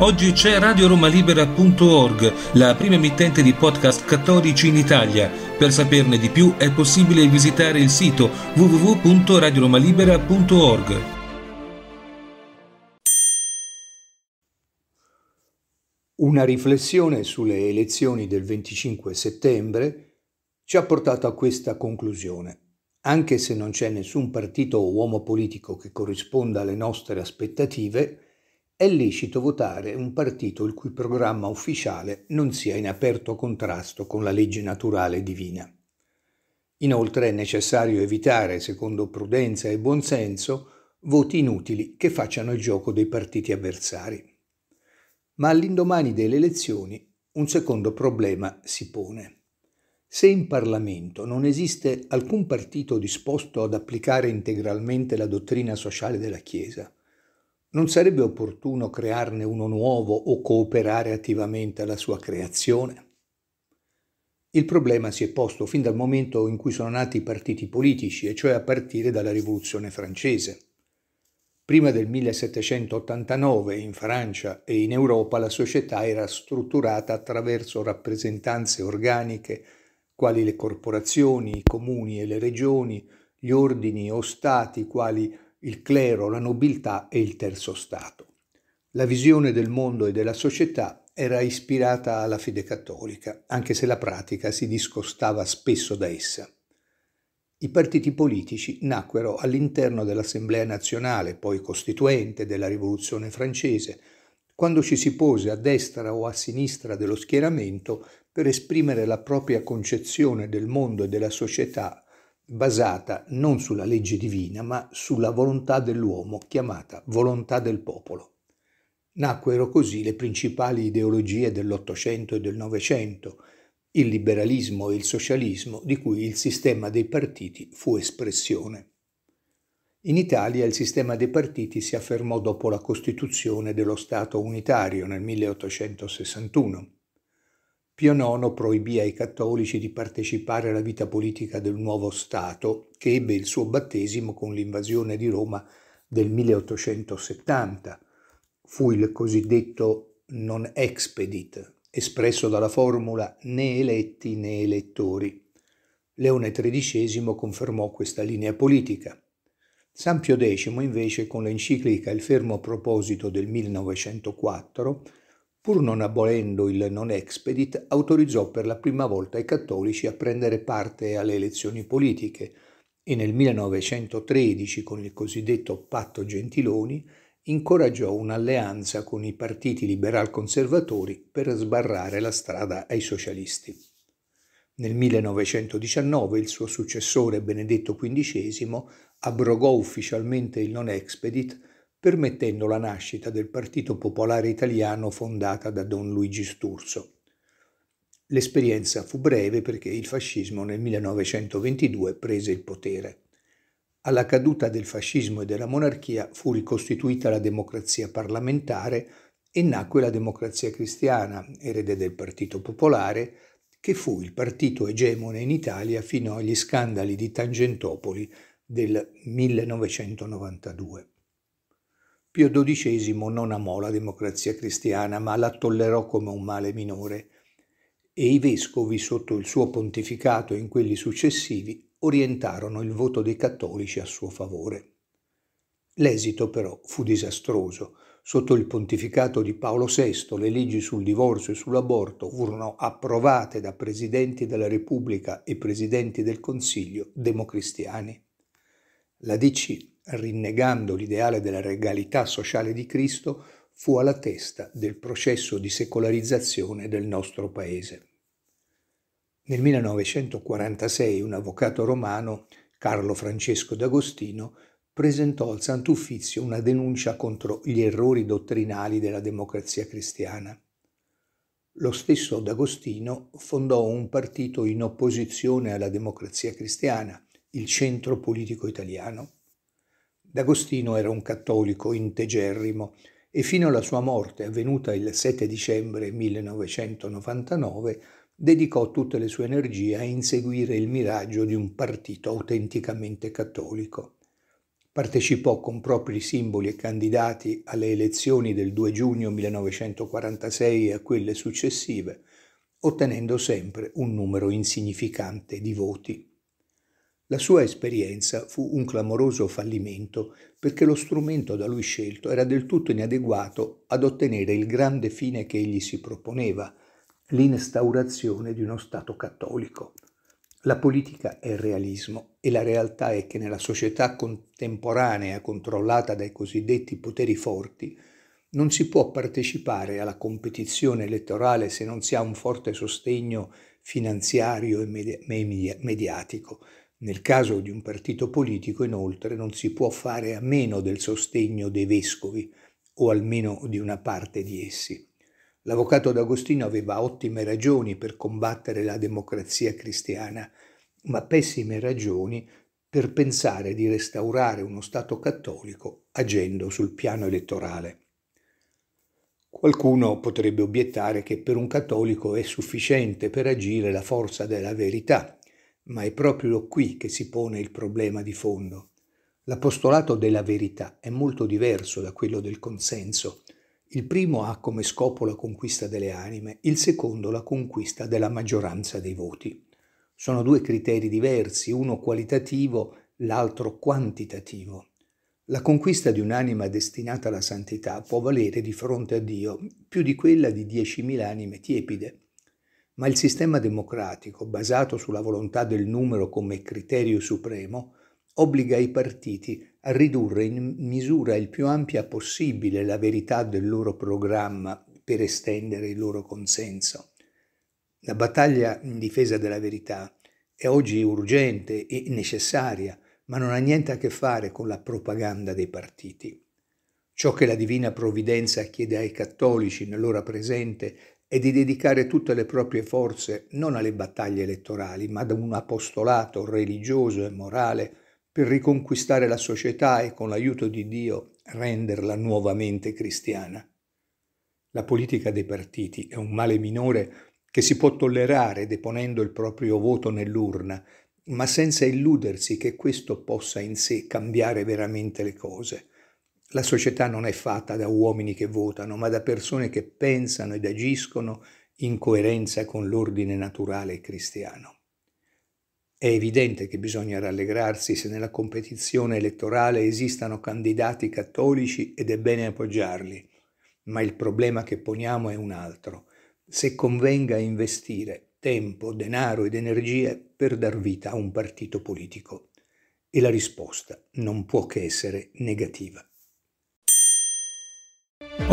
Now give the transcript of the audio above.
Oggi c'è radioromalibera.org, la prima emittente di podcast cattolici in Italia. Per saperne di più è possibile visitare il sito www.radioromalibera.org. Una riflessione sulle elezioni del 25 settembre ci ha portato a questa conclusione. Anche se non c'è nessun partito o uomo politico che corrisponda alle nostre aspettative, è lecito votare un partito il cui programma ufficiale non sia in aperto contrasto con la legge naturale divina. Inoltre è necessario evitare, secondo prudenza e buonsenso, voti inutili che facciano il gioco dei partiti avversari. Ma all'indomani delle elezioni un secondo problema si pone. Se in Parlamento non esiste alcun partito disposto ad applicare integralmente la dottrina sociale della Chiesa, non sarebbe opportuno crearne uno nuovo o cooperare attivamente alla sua creazione? Il problema si è posto fin dal momento in cui sono nati i partiti politici, e cioè a partire dalla Rivoluzione francese. Prima del 1789 in Francia e in Europa la società era strutturata attraverso rappresentanze organiche, quali le corporazioni, i comuni e le regioni, gli ordini o stati, quali il clero, la nobiltà e il terzo Stato. La visione del mondo e della società era ispirata alla fede cattolica, anche se la pratica si discostava spesso da essa. I partiti politici nacquero all'interno dell'Assemblea nazionale, poi costituente della Rivoluzione francese, quando ci si pose a destra o a sinistra dello schieramento per esprimere la propria concezione del mondo e della società basata non sulla legge divina, ma sulla volontà dell'uomo, chiamata volontà del popolo. Nacquero così le principali ideologie dell'Ottocento e del Novecento, il liberalismo e il socialismo, di cui il sistema dei partiti fu espressione. In Italia il sistema dei partiti si affermò dopo la costituzione dello Stato unitario nel 1861 Pio IX proibì ai cattolici di partecipare alla vita politica del nuovo Stato, che ebbe il suo battesimo con l'invasione di Roma del 1870. Fu il cosiddetto non expedit, espresso dalla formula né eletti né elettori. Leone XIII confermò questa linea politica. San Pio X, invece, con l'enciclica Il fermo proposito del 1904, pur non abolendo il non expedit, autorizzò per la prima volta i cattolici a prendere parte alle elezioni politiche e nel 1913, con il cosiddetto patto Gentiloni, incoraggiò un'alleanza con i partiti liberal-conservatori per sbarrare la strada ai socialisti. Nel 1919 il suo successore Benedetto XV abrogò ufficialmente il non expedit permettendo la nascita del Partito Popolare Italiano fondata da Don Luigi Sturzo. L'esperienza fu breve perché il fascismo nel 1922 prese il potere. Alla caduta del fascismo e della monarchia fu ricostituita la democrazia parlamentare e nacque la democrazia cristiana, erede del Partito Popolare, che fu il partito egemone in Italia fino agli scandali di Tangentopoli del 1992. Pio XII non amò la democrazia cristiana, ma la tollerò come un male minore e i vescovi sotto il suo pontificato e in quelli successivi orientarono il voto dei cattolici a suo favore. L'esito però fu disastroso. Sotto il pontificato di Paolo VI le leggi sul divorzio e sull'aborto furono approvate da presidenti della Repubblica e presidenti del Consiglio democristiani. La DC rinnegando l'ideale della regalità sociale di Cristo, fu alla testa del processo di secolarizzazione del nostro paese. Nel 1946 un avvocato romano, Carlo Francesco d'Agostino, presentò al Sant'Uffizio una denuncia contro gli errori dottrinali della democrazia cristiana. Lo stesso D'Agostino fondò un partito in opposizione alla democrazia cristiana, il Centro Politico Italiano, D'Agostino era un cattolico integerrimo e fino alla sua morte, avvenuta il 7 dicembre 1999, dedicò tutte le sue energie a inseguire il miraggio di un partito autenticamente cattolico. Partecipò con propri simboli e candidati alle elezioni del 2 giugno 1946 e a quelle successive, ottenendo sempre un numero insignificante di voti. La sua esperienza fu un clamoroso fallimento perché lo strumento da lui scelto era del tutto inadeguato ad ottenere il grande fine che egli si proponeva, l'instaurazione di uno Stato cattolico. La politica è realismo e la realtà è che nella società contemporanea controllata dai cosiddetti poteri forti non si può partecipare alla competizione elettorale se non si ha un forte sostegno finanziario e media- mediatico nel caso di un partito politico, inoltre, non si può fare a meno del sostegno dei vescovi, o almeno di una parte di essi. L'avvocato D'Agostino aveva ottime ragioni per combattere la democrazia cristiana, ma pessime ragioni per pensare di restaurare uno Stato cattolico agendo sul piano elettorale. Qualcuno potrebbe obiettare che per un cattolico è sufficiente per agire la forza della verità, ma è proprio qui che si pone il problema di fondo. L'apostolato della verità è molto diverso da quello del consenso. Il primo ha come scopo la conquista delle anime, il secondo la conquista della maggioranza dei voti. Sono due criteri diversi, uno qualitativo, l'altro quantitativo. La conquista di un'anima destinata alla santità può valere di fronte a Dio più di quella di 10.000 anime tiepide ma il sistema democratico, basato sulla volontà del numero come criterio supremo, obbliga i partiti a ridurre in misura il più ampia possibile la verità del loro programma per estendere il loro consenso. La battaglia in difesa della verità è oggi urgente e necessaria, ma non ha niente a che fare con la propaganda dei partiti. Ciò che la divina provvidenza chiede ai cattolici nell'ora presente e di dedicare tutte le proprie forze non alle battaglie elettorali, ma ad un apostolato religioso e morale per riconquistare la società e con l'aiuto di Dio renderla nuovamente cristiana. La politica dei partiti è un male minore che si può tollerare deponendo il proprio voto nell'urna, ma senza illudersi che questo possa in sé cambiare veramente le cose. La società non è fatta da uomini che votano, ma da persone che pensano ed agiscono in coerenza con l'ordine naturale cristiano. È evidente che bisogna rallegrarsi se nella competizione elettorale esistano candidati cattolici ed è bene appoggiarli, ma il problema che poniamo è un altro, se convenga investire tempo, denaro ed energie per dar vita a un partito politico. E la risposta non può che essere negativa.